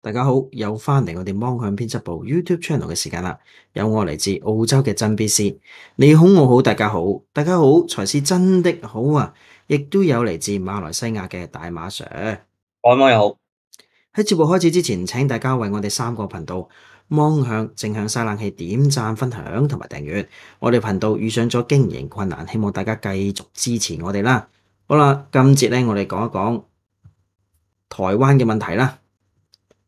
大家好，又翻嚟我哋芒向编辑部 YouTube Channel 嘅时间啦，有我嚟自澳洲嘅真 B C，你好我好，大家好，大家好，才是真的好啊，亦都有嚟自马来西亚嘅大马 Sir，我啱好。喺节目开始之前，请大家为我哋三个频道芒向正向晒冷气点赞、分享同埋订阅。我哋频道遇上咗经营困难，希望大家继续支持我哋啦。好啦，今节呢，我哋讲一讲台湾嘅问题啦。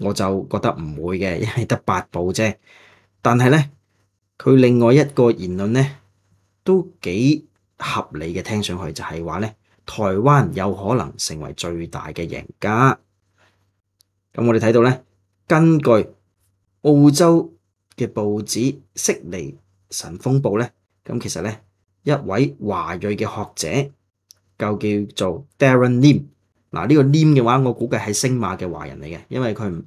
我就覺得唔會嘅，一 係得八部啫。但係咧，佢另外一個言論咧都幾合理嘅，聽上去就係話咧，台灣有可能成為最大嘅贏家。咁我哋睇到咧，根據澳洲嘅報紙《悉尼神風報》咧，咁其實咧一位華裔嘅學者，就叫做 Darren Lim。嗱，呢個 Lim 嘅話，我估計係星馬嘅華人嚟嘅，因為佢唔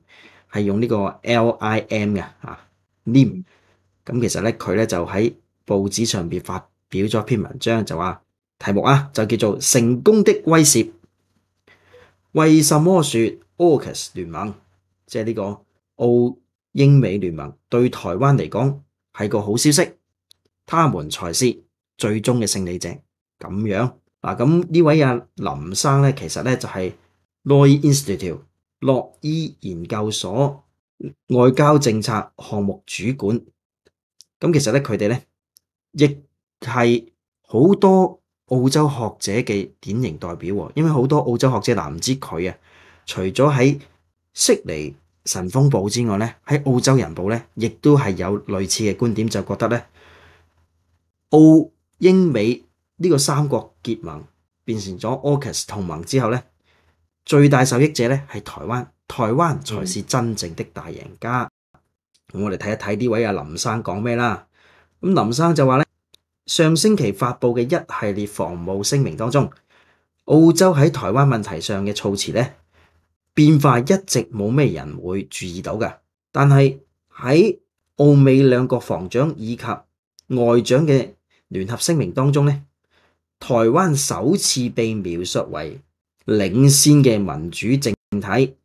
係用呢個 L I M 嘅啊，Lim。咁其實咧，佢咧就喺報紙上邊發表咗篇文章，就話題目啊，就叫做成功的威脅。為什麼說奧克 s 聯盟，即係呢個澳英美聯盟，對台灣嚟講係個好消息？他們才是最終嘅勝利者。咁樣。嗱，咁呢位阿林生咧，其實咧就係 l a w Institute 洛伊研究所外交政策項目主管。咁其實咧，佢哋咧亦係好多澳洲學者嘅典型代表喎。因為好多澳洲學者，嗱，唔知佢啊，除咗喺悉尼神風暴之外咧，喺澳洲人報咧，亦都係有類似嘅觀點，就覺得咧，澳英美呢個三國。結盟變成咗奧克 s 同盟之後咧，最大受益者咧係台灣，台灣才是真正的大贏家。咁我哋睇一睇呢位阿林生講咩啦。咁林生就話咧，上星期發布嘅一系列防務聲明當中，澳洲喺台灣問題上嘅措辭咧，變化一直冇咩人會注意到㗎。但係喺澳美兩國防長以及外長嘅聯合聲明當中咧。台灣首次被描述為領先嘅民主政體，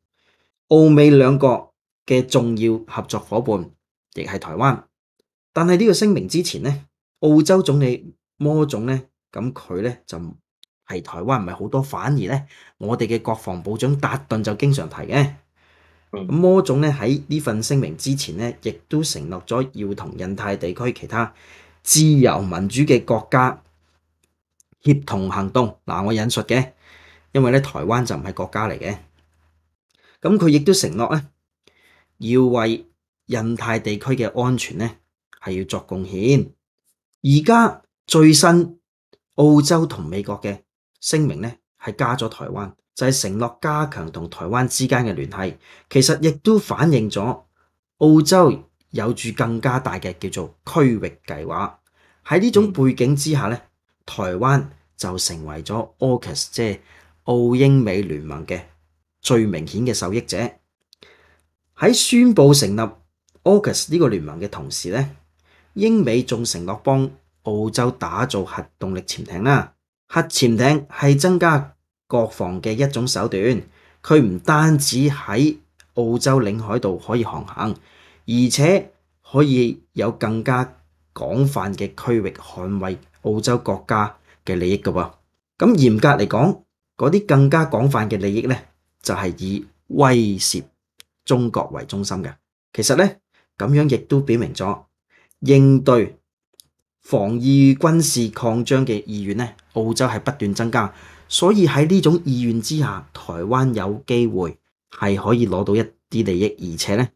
澳美兩國嘅重要合作伙伴，亦係台灣。但係呢個聲明之前呢，澳洲總理摩總呢，咁佢呢就係台灣唔係好多，反而呢，我哋嘅國防部長達頓就經常提嘅。咁摩總呢，喺呢份聲明之前呢，亦都承諾咗要同印太地區其他自由民主嘅國家。协同行动嗱，我引述嘅，因为咧台湾就唔系国家嚟嘅，咁佢亦都承诺咧要为印太地区嘅安全咧系要作贡献。而家最新澳洲同美国嘅声明咧系加咗台湾，就系承诺加强同台湾之间嘅联系。其实亦都反映咗澳洲有住更加大嘅叫做区域计划。喺呢种背景之下咧。台灣就成為咗 AUKUS 即澳英美聯盟嘅最明顯嘅受益者。喺宣佈成立 AUKUS 呢個聯盟嘅同時咧，英美仲承諾幫澳洲打造核動力潛艇啦。核潛艇係增加國防嘅一種手段，佢唔單止喺澳洲領海度可以航行，而且可以有更加廣泛嘅區域捍衛澳洲國家嘅利益嘅喎，咁嚴格嚟講，嗰啲更加廣泛嘅利益咧，就係以威脅中國為中心嘅。其實咧，咁樣亦都表明咗應對防疫軍事擴張嘅意願咧，澳洲係不斷增加，所以喺呢種意願之下，台灣有機會係可以攞到一啲利益，而且咧，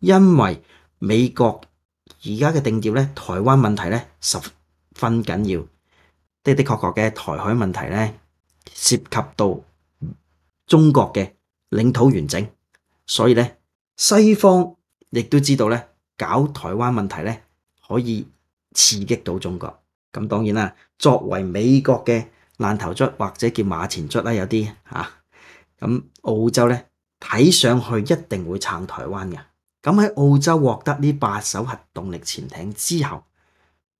因為美國。而家嘅定調咧，台灣問題咧十分緊要，的的確確嘅台海問題咧涉及到中國嘅領土完整，所以咧西方亦都知道咧搞台灣問題咧可以刺激到中國。咁當然啦，作為美國嘅爛頭卒或者叫馬前卒啦，有啲嚇咁澳洲咧睇上去一定會撐台灣嘅。咁喺澳洲獲得呢八艘核動力潛艇之後，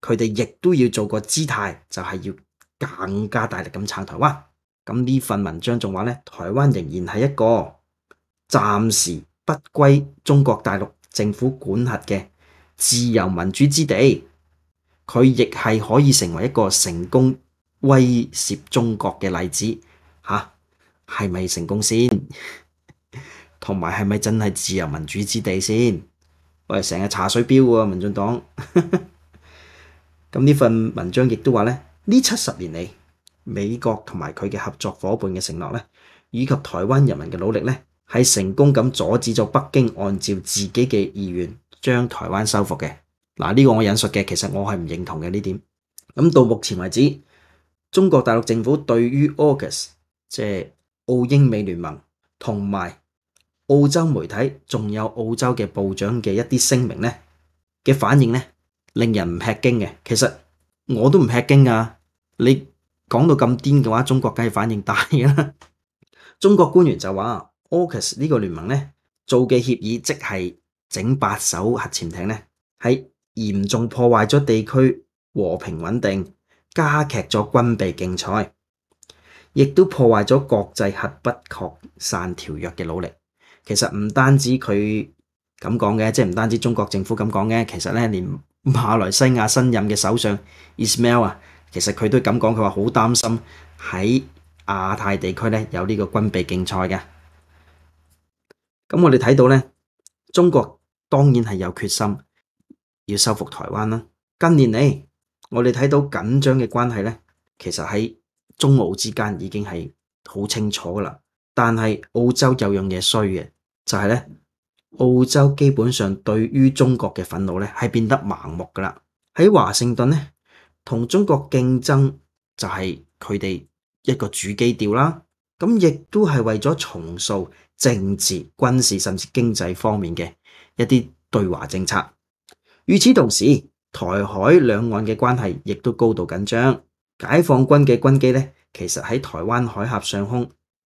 佢哋亦都要做個姿態，就係要更加大力咁撐台灣。咁呢份文章仲話咧，台灣仍然係一個暫時不歸中國大陸政府管轄嘅自由民主之地，佢亦係可以成為一個成功威脅中國嘅例子。吓，係咪成功先？同埋係咪真係自由民主之地先？喂，成日查水表喎民進黨。咁呢份文章亦都話咧，呢七十年嚟，美國同埋佢嘅合作伙伴嘅承諾咧，以及台灣人民嘅努力咧，係成功咁阻止咗北京按照自己嘅意願將台灣收復嘅。嗱，呢個我引述嘅，其實我係唔認同嘅呢點。咁到目前為止，中國大陸政府對於 August 即係澳英美聯盟同埋。澳洲媒體仲有澳洲嘅部長嘅一啲聲明呢嘅反應呢，令人唔吃驚嘅。其實我都唔吃驚啊！你講到咁癲嘅話，中國梗係反應大啦。中國官員就話 o c u s 呢個聯盟呢做嘅協議，即係整八艘核潛艇呢，係嚴重破壞咗地區和平穩定，加劇咗軍備競賽，亦都破壞咗國際核不擴散條約嘅努力。其實唔單止佢咁講嘅，即係唔單止中國政府咁講嘅，其實咧連馬來西亞新任嘅首相 i s mail 啊，其實佢都咁講，佢話好擔心喺亞太地區咧有呢個軍備競賽嘅。咁我哋睇到咧，中國當然係有決心要收復台灣啦。近年嚟，我哋睇到緊張嘅關係咧，其實喺中澳之間已經係好清楚噶啦。但係澳洲有樣嘢衰嘅。就係咧，澳洲基本上對於中國嘅憤怒咧，係變得盲目噶啦。喺華盛頓咧，同中國競爭就係佢哋一個主基調啦。咁亦都係為咗重塑政治、軍事甚至經濟方面嘅一啲對華政策。與此同時，台海兩岸嘅關係亦都高度緊張。解放軍嘅軍機咧，其實喺台灣海峽上空。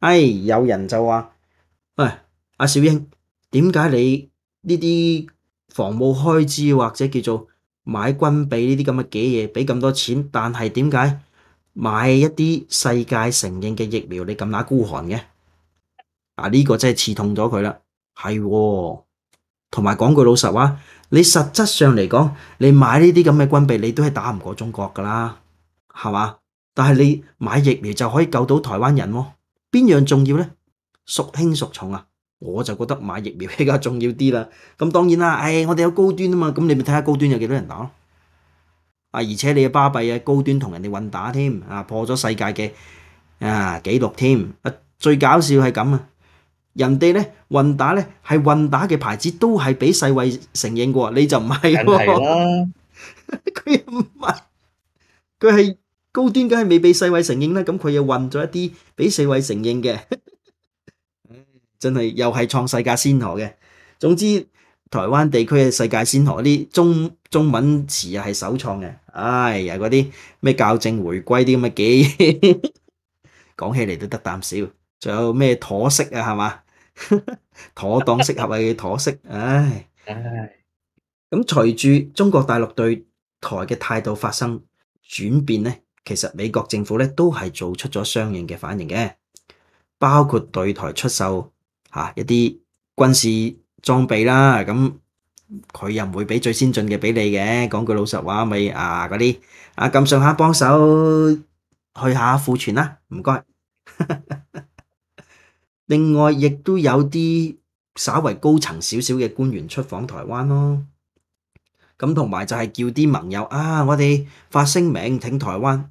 哎，有人就话喂阿小英，点解你呢啲防务开支或者叫做买军备呢啲咁嘅嘢，俾咁多钱，但系点解买一啲世界承认嘅疫苗，你咁乸孤寒嘅？啊呢个真系刺痛咗佢啦，系，同埋讲句老实话，你实质上嚟讲，你买呢啲咁嘅军备，你都系打唔过中国噶啦，系嘛？但系你买疫苗就可以救到台湾人喎。边样重要呢？孰轻孰重啊？我就觉得买疫苗 比较重要啲啦。咁当然啦，诶，我哋有高端啊嘛。咁你咪睇下高端有几多人打咯？啊，而且你嘅巴闭啊，高端同人哋混打添，啊，破咗世界嘅啊纪录添。啊，最搞笑系咁啊，人哋咧混打咧系混打嘅牌子都系俾世卫承认过，你就唔系喎。佢唔系，佢系。高端梗系未俾世卫承认啦，咁佢又混咗一啲俾世卫承认嘅，真系又系创世界先河嘅。总之台湾地区嘅世界先河，啲中中文词啊系首创嘅。哎呀，嗰啲咩校正回归啲咁嘅几讲 起嚟都得啖笑。仲有咩妥适啊，系嘛 妥当适合系妥适，唉唉。咁随住中国大陆对台嘅态度发生转变咧。其实美国政府咧都系做出咗相应嘅反应嘅，包括对台出售吓一啲军事装备啦，咁佢又唔会俾最先进嘅俾你嘅。讲句老实话，咪啊嗰啲啊咁上下帮手去下库存啦，唔该。另外亦都有啲稍为高层少少嘅官员出访台湾咯，咁同埋就系叫啲盟友啊，我哋发声明挺台湾。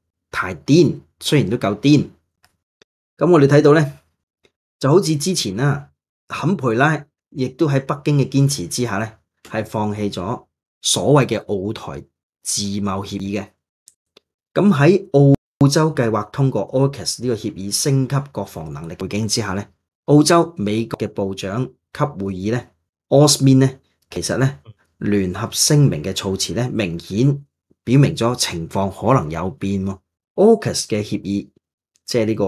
太癫，雖然都夠癫。咁我哋睇到咧，就好似之前啦，肯培拉亦都喺北京嘅堅持之下咧，係放棄咗所謂嘅澳台自貿協議嘅。咁喺澳洲計劃通過 o r c s 呢個協議升級國防能力背景之下咧，澳洲美國嘅部長級會議咧 o s m i n 咧，其實咧聯合聲明嘅措辭咧，明顯表明咗情況可能有變喎。August 嘅协议，即系呢个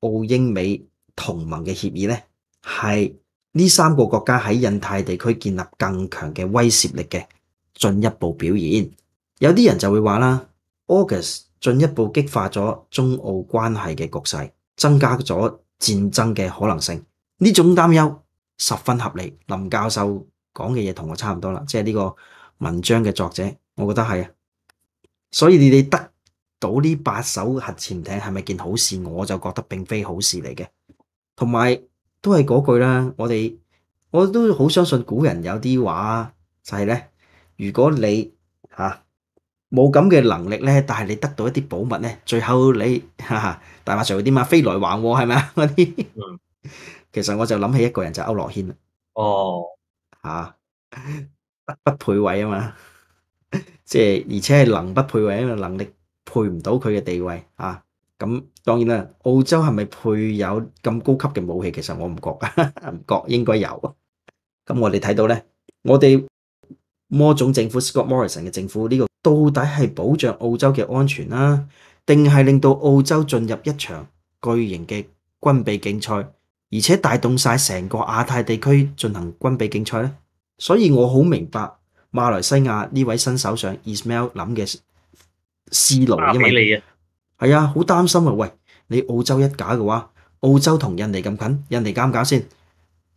澳英美同盟嘅协议咧，系呢三个国家喺印太地区建立更强嘅威慑力嘅进一步表现。有啲人就会话啦，August 进一步激化咗中澳关系嘅局势，增加咗战争嘅可能性。呢种担忧十分合理。林教授讲嘅嘢同我差唔多啦，即系呢个文章嘅作者，我觉得系啊。所以你哋得。到呢八艘核潜艇係咪件好事？我就覺得並非好事嚟嘅，同埋都係嗰句啦。我哋我都好相信古人有啲話，就係咧，如果你嚇冇咁嘅能力咧，但係你得到一啲寶物咧，最後你 哈大話上会啲嘛，飛來橫祸係咪啊 嗰啲？其實我就諗起一個人就歐乐軒啦。哦，吓、德不配位啊嘛，即系而且係能不配位，啊嘛，能力。配唔到佢嘅地位啊！咁當然啦，澳洲係咪配有咁高級嘅武器？其實我唔覺，唔覺應該有。咁我哋睇到呢，我哋摩種政府 Scott Morrison 嘅政府呢個到底係保障澳洲嘅安全啦，定係令到澳洲進入一場巨型嘅軍備競賽，而且帶動晒成個亞太地區進行軍備競賽呢？所以我好明白馬來西亞呢位新手上 Ismail 諗嘅。思路，因為係啊，好擔心啊！喂，你澳洲一假嘅話，澳洲同印尼咁近，印尼敢唔敢先？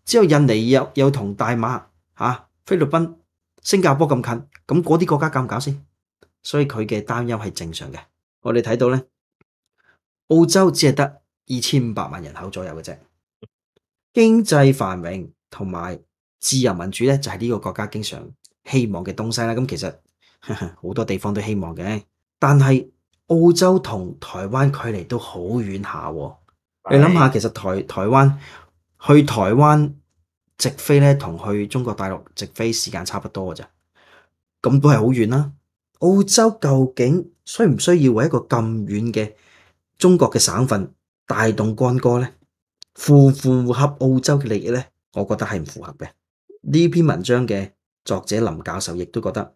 之后印尼又又同大馬、啊、菲律賓、新加坡咁近，咁嗰啲國家敢唔敢先？所以佢嘅擔憂係正常嘅。我哋睇到咧，澳洲只係得二千五百萬人口左右嘅啫，經濟繁榮同埋自由民主咧，就係呢個國家經常希望嘅東西啦。咁其實 好多地方都希望嘅。但系澳洲同台灣距離都好遠下，你諗下，其實台台灣去台灣直飛咧，同去中國大陸直飛時間差不多嘅啫，咁都係好遠啦。澳洲究竟需唔需要為一個咁遠嘅中國嘅省份带動干戈咧？符唔符合澳洲嘅利益咧？我覺得係唔符合嘅。呢篇文章嘅作者林教授亦都覺得。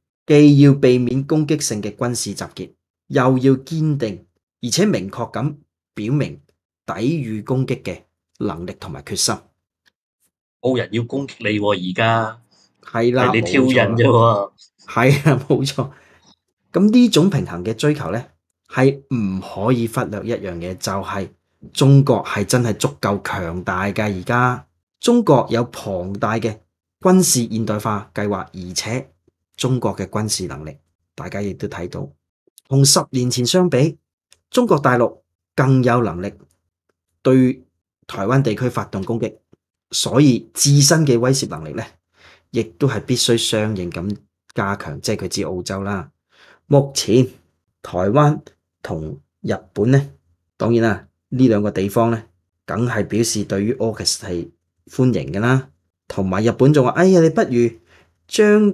既要避免攻击性嘅军事集结，又要坚定而且明确咁表明抵御攻击嘅能力同埋决心。冇人要攻击你，而家系啦，你挑衅啫，系啊，冇错。咁呢种平衡嘅追求咧，系唔可以忽略一样嘢，就系中国系真系足够强大噶。而家中国有庞大嘅军事现代化计划，而且。中國嘅軍事能力，大家亦都睇到，同十年前相比，中國大陸更有能力對台灣地區發動攻擊，所以自身嘅威慑能力呢，亦都係必須相應咁加強。即係佢知澳洲啦，目前台灣同日本呢，當然啦，呢兩個地方呢，梗係表示對於 a u g u s 係歡迎嘅啦，同埋日本仲話：哎呀，你不如將。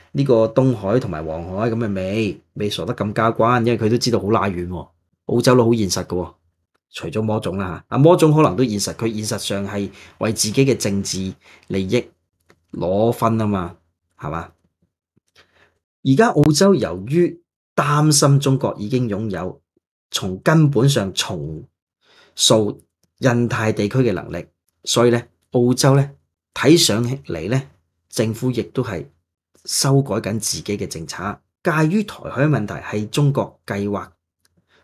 呢個東海同埋黃海咁嘅尾，未傻得咁交關，因為佢都知道好拉遠喎。澳洲都好現實嘅，除咗魔種啦嚇，阿魔總可能都現實，佢現實上係為自己嘅政治利益攞分啊嘛，係嘛？而家澳洲由於擔心中國已經擁有從根本上重塑印太地區嘅能力，所以咧澳洲咧睇上嚟咧，政府亦都係。修改緊自己嘅政策，介於台海問題係中國計劃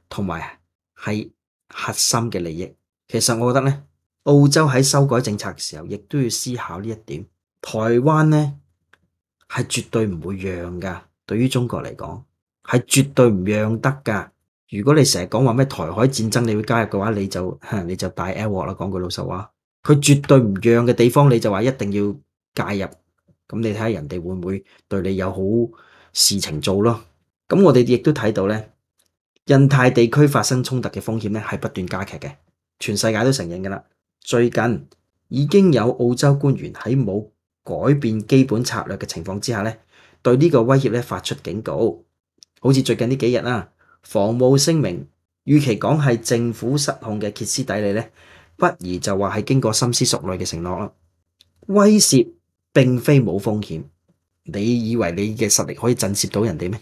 同埋係核心嘅利益。其實我覺得呢，澳洲喺修改政策嘅時候，亦都要思考呢一點。台灣呢係絕對唔會讓噶，對於中國嚟講係絕對唔讓得噶。如果你成日講話咩台海戰爭，你要加入嘅話，你就 你就大 a r 啦。講句老實話，佢絕對唔讓嘅地方，你就話一定要介入。咁你睇下人哋會唔會對你有好事情做咯？咁我哋亦都睇到咧，印太地區發生衝突嘅風險咧係不斷加劇嘅，全世界都承認噶啦。最近已經有澳洲官員喺冇改變基本策略嘅情況之下咧，對呢個威脅咧發出警告，好似最近呢幾日啦，防務聲明预期講係政府失控嘅歇斯底里咧，不如就話係經過深思熟慮嘅承諾啦，威脅。并非冇風險，你以为你嘅實力可以震慑到人哋咩？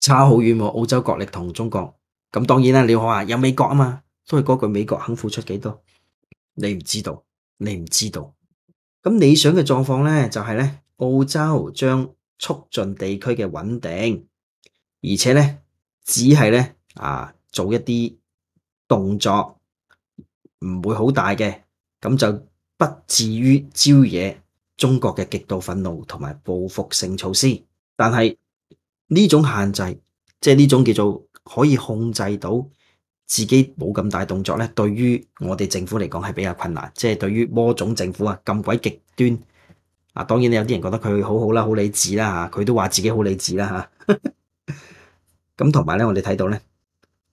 差好遠喎！澳洲國力同中國，咁當然啦。你話有美國啊嘛？都系嗰句美國肯付出幾多，你唔知道，你唔知道。咁理想嘅狀況咧，就係咧，澳洲將促進地區嘅穩定，而且咧只系咧啊做一啲動作，唔會好大嘅，咁就不至於招惹中国嘅极度愤怒同埋报复性措施，但系呢种限制，即系呢种叫做可以控制到自己冇咁大动作咧。对于我哋政府嚟讲系比较困难，即系对于魔种政府啊咁鬼极端啊。当然有啲人觉得佢好好啦，好理智啦吓，佢都话自己好理智啦吓。咁同埋咧，我哋睇到咧，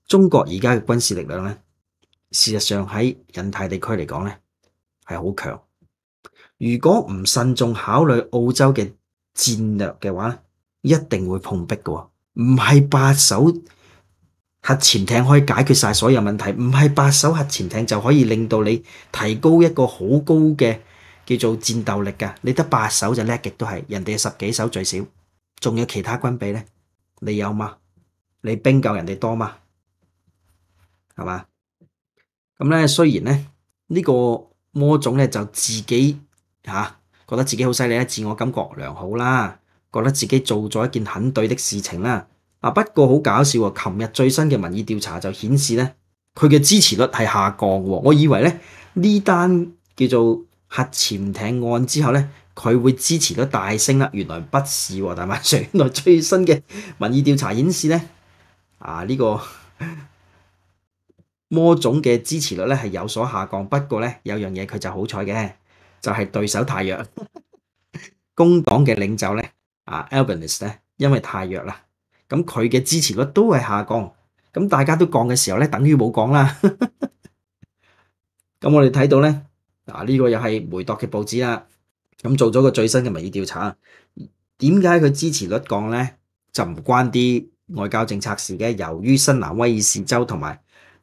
中国而家嘅军事力量咧，事实上喺印太地区嚟讲咧系好强。如果唔慎重考虑澳洲嘅战略嘅话，一定会碰壁嘅。唔系八艘核潜艇可以解决晒所有问题，唔系八艘核潜艇就可以令到你提高一个好高嘅叫做战斗力嘅。你得八艘就叻极都系，人哋十几艘最少，仲有其他军备呢？你有吗？你兵够人哋多吗？系嘛？咁咧，虽然咧呢个魔种咧就自己。嚇，覺得自己好犀利，自我感覺良好啦，覺得自己做咗一件很對的事情啦。啊，不過好搞笑，琴日最新嘅民意調查就顯示咧，佢嘅支持率係下降喎。我以為咧呢單叫做核潛艇案之後咧，佢會支持率大升啦，原來不是喎。但系最原來最新嘅民意調查顯示咧，啊呢個魔種嘅支持率咧係有所下降。不過咧有樣嘢佢就好彩嘅。就係對手太弱，工黨嘅領袖咧，啊 Albanese 咧，因為太弱啦，咁佢嘅支持率都係下降，咁大家都降嘅時候咧，等於冇降啦。咁我哋睇到咧，啊呢個又係《梅多》嘅報紙啦，咁做咗個最新嘅民意調查，點解佢支持率降咧？就唔關啲外交政策事嘅，由於新南威爾士州同埋。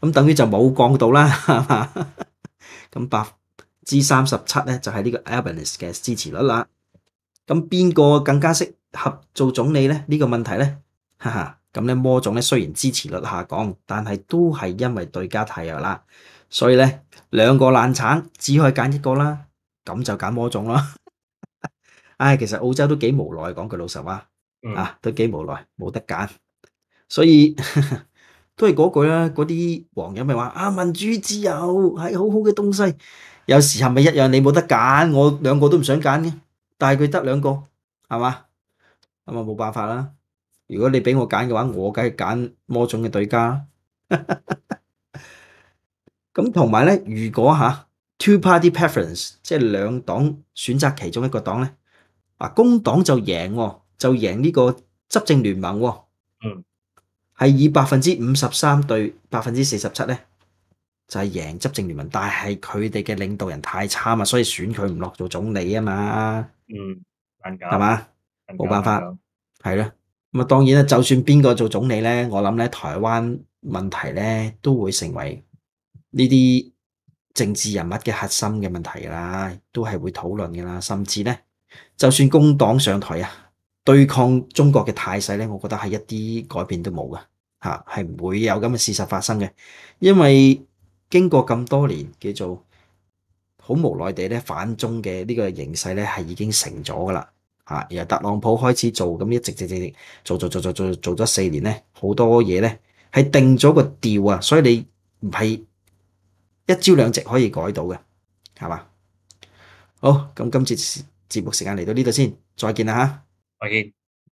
咁等於就冇降到啦，咁百分之三十七咧就係呢個 Albanese 嘅支持率啦。咁邊個更加適合做總理咧？呢個問題咧，哈哈。咁咧魔總咧雖然支持率下降，但係都係因為對家太弱啦。所以咧兩個爛產，只可以揀一個啦。咁就揀魔總啦。唉，其實澳洲都幾無奈，講句老實話，啊都幾無奈，冇得揀。所以。都係嗰句啦，嗰啲黄人咪話啊，民主自由係好好嘅東西。有時候咪一樣，你冇得揀，我兩個都唔想揀嘅，但係佢得兩個係嘛咁啊，冇辦法啦。如果你俾我揀嘅話，我梗係揀魔種嘅對家啦。咁同埋咧，如果吓 two-party preference 即係兩黨選擇其中一個黨咧，啊工黨就贏，就贏呢個執政聯盟。系以百分之五十三對百分之四十七咧，就係贏執政聯盟，但係佢哋嘅領導人太差啊，所以選佢唔落做總理啊嘛。嗯，係嘛，冇辦法，係咯。咁啊，當然啦，就算邊個做總理咧，我諗咧台灣問題咧都會成為呢啲政治人物嘅核心嘅問題啦，都係會討論噶啦。甚至咧，就算工黨上台啊。对抗中国嘅态势咧，我觉得系一啲改变都冇嘅吓，系唔会有咁嘅事实发生嘅。因为经过咁多年，叫做好无奈地咧反中嘅呢个形势咧系已经成咗噶啦吓。由特朗普开始做咁，一直直直做做做做做做咗四年咧，好多嘢咧系定咗个调啊，所以你唔系一朝两夕可以改到嘅，系嘛？好咁，今次节目时间嚟到呢度先，再见啦吓。Okay.